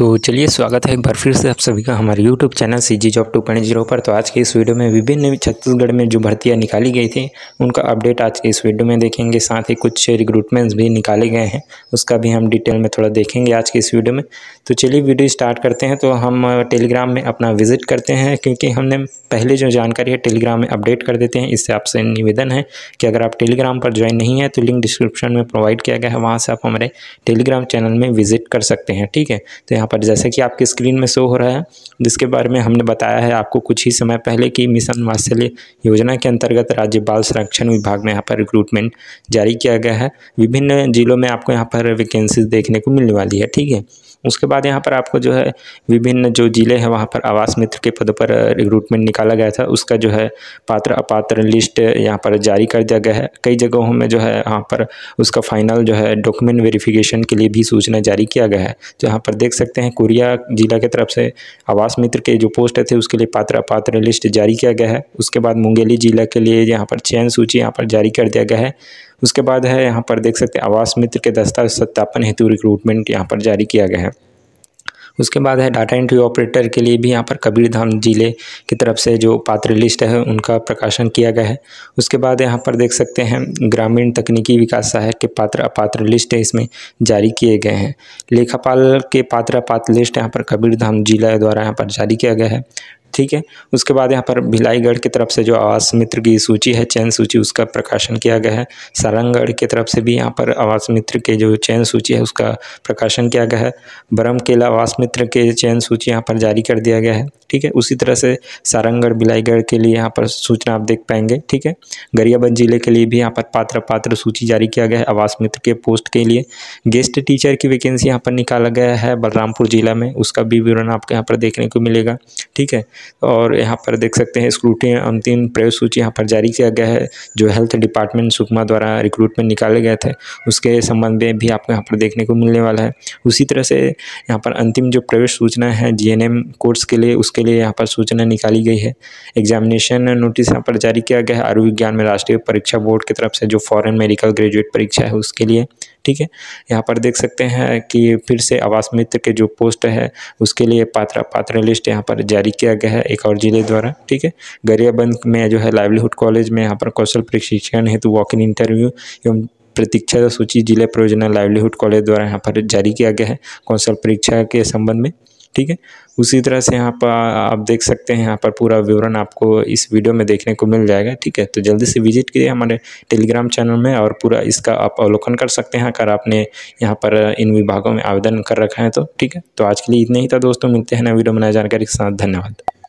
तो चलिए स्वागत है एक बार फिर से आप सभी का हमारे YouTube channel C G job two point zero पर तो आज के इस वीडियो में विभिन्न छत्तीसगढ़ में जो भर्तियां निकाली गई थी उनका अपडेट आज के इस वीडियो में देखेंगे साथ ही कुछ रिक्रूटमेंट्स भी निकाले गए हैं उसका भी हम डिटेल में थोड़ा देखेंगे आज के इस वीडियो में तो चलिए वीडियो स्टार्ट करते हैं तो हम टेलीग्राम में अपना विजिट करते हैं क्योंकि हमने पहले जो जानकारी है टेलीग्राम में अपडेट कर देते हैं इससे आपसे निवेदन है कि अगर आप टेलीग्राम पर ज्वाइन नहीं है तो लिंक डिस्क्रिप्शन में प्रोवाइड किया गया है वहाँ से आप हमारे टेलीग्राम चैनल में विजिट कर सकते हैं ठीक है तो यहाँ पर जैसे कि आपके स्क्रीन में शो हो रहा है जिसके बारे में हमने बताया है आपको कुछ ही समय पहले कि मिशन वात्सल्य योजना के अंतर्गत राज्य बाल संरक्षण विभाग में यहाँ पर रिक्रूटमेंट जारी किया गया है विभिन्न जिलों में आपको यहाँ पर वैकेंसीज देखने को मिलने वाली है ठीक है उसके बाद यहाँ पर आपको जो है विभिन्न जो ज़िले हैं वहाँ पर आवास मित्र के पद पर रिक्रूटमेंट निकाला गया था उसका जो है पात्र अपात्र लिस्ट यहाँ पर जारी कर दिया गया है कई जगहों में जो है यहाँ पर उसका फाइनल जो है डॉक्यूमेंट वेरिफिकेशन के लिए भी सूचना जारी किया गया है तो यहाँ पर देख सकते सकते हैं कोरिया जिला के तरफ से आवास मित्र के जो पोस्ट थे उसके लिए पात्र अपात्र लिस्ट जारी किया गया है उसके बाद मुंगेली जिला के लिए यहाँ पर चयन सूची यहाँ पर जारी कर दिया गया है उसके बाद है यहाँ पर देख सकते हैं आवास मित्र के दस्तावेज सत्यापन हेतु रिक्रूटमेंट यहाँ पर जारी किया गया है उसके बाद है डाटा एंट्री ऑपरेटर के लिए भी यहाँ पर कबीरधाम ज़िले की तरफ से जो पात्र लिस्ट है उनका प्रकाशन किया गया है उसके बाद यहाँ पर देख सकते हैं ग्रामीण तकनीकी विकास सहायक के पात्र अपात्र लिस्ट इसमें जारी किए गए हैं लेखापाल के पात्र अपात्र लिस्ट यहाँ पर कबीरधाम जिला द्वारा यहाँ पर जारी किया गया है ठीक है उसके बाद यहाँ पर भिलाईगढ़ की तरफ से जो आवास मित्र की सूची है चयन सूची उसका प्रकाशन किया गया है सारंगगढ़ की तरफ से भी यहाँ पर आवास मित्र के जो चयन सूची है उसका प्रकाशन किया गया है बरम केला आवास मित्र के चयन सूची यहाँ पर जारी कर दिया गया है ठीक है उसी तरह से सारंगगढ़ भिलाईगढ़ के लिए यहाँ पर सूचना आप देख पाएंगे ठीक है गरियाबंद जिले के लिए भी यहाँ पर पात्र पात्र सूची जारी किया गया है आवास मित्र के पोस्ट के लिए गेस्ट टीचर की वैकेंसी यहाँ पर निकाला गया है बलरामपुर जिला में उसका भी विवरण आपको यहाँ पर देखने को मिलेगा ठीक है और यहाँ पर देख सकते हैं स्क्रूटी अंतिम प्रयोग सूची यहाँ पर जारी किया गया है जो हेल्थ डिपार्टमेंट सुकमा द्वारा रिक्रूटमेंट निकाले गए थे उसके संबंध में भी आपको यहाँ पर देखने को मिलने वाला है उसी तरह से यहाँ पर अंतिम जो प्रवेश सूचना है जीएनएम कोर्स के लिए उसके लिए यहाँ पर सूचना निकाली गई है एग्जामिनेशन नोटिस यहाँ पर जारी किया गया है आयुर्विज्ञान में राष्ट्रीय परीक्षा बोर्ड की तरफ से जो फॉरेन मेडिकल ग्रेजुएट परीक्षा है उसके लिए ठीक है यहाँ पर देख सकते हैं कि फिर से आवास मित्र के जो पोस्ट है उसके लिए पात्र पात्र लिस्ट यहाँ पर जारी किया गया है एक और ज़िले द्वारा ठीक है गरियाबंद में जो है लाइवलीहुड कॉलेज में यहाँ पर कौशल प्रशिक्षण हेतु वॉक इन इंटरव्यू एवं प्रतीक्षा सूची जिला परियोजना लाइवलीहुड कॉलेज द्वारा यहाँ पर जारी किया गया है कौशल परीक्षा के संबंध में ठीक है उसी तरह से यहाँ पर आप देख सकते हैं यहाँ पर पूरा विवरण आपको इस वीडियो में देखने को मिल जाएगा ठीक है तो जल्दी से विजिट कीजिए हमारे टेलीग्राम चैनल में और पूरा इसका आप अवलोकन कर सकते हैं अगर आपने यहाँ पर इन विभागों में आवेदन कर रखा है तो ठीक है तो आज के लिए इतना ही था दोस्तों मिलते हैं नया वीडियो में नया जानकारी के साथ धन्यवाद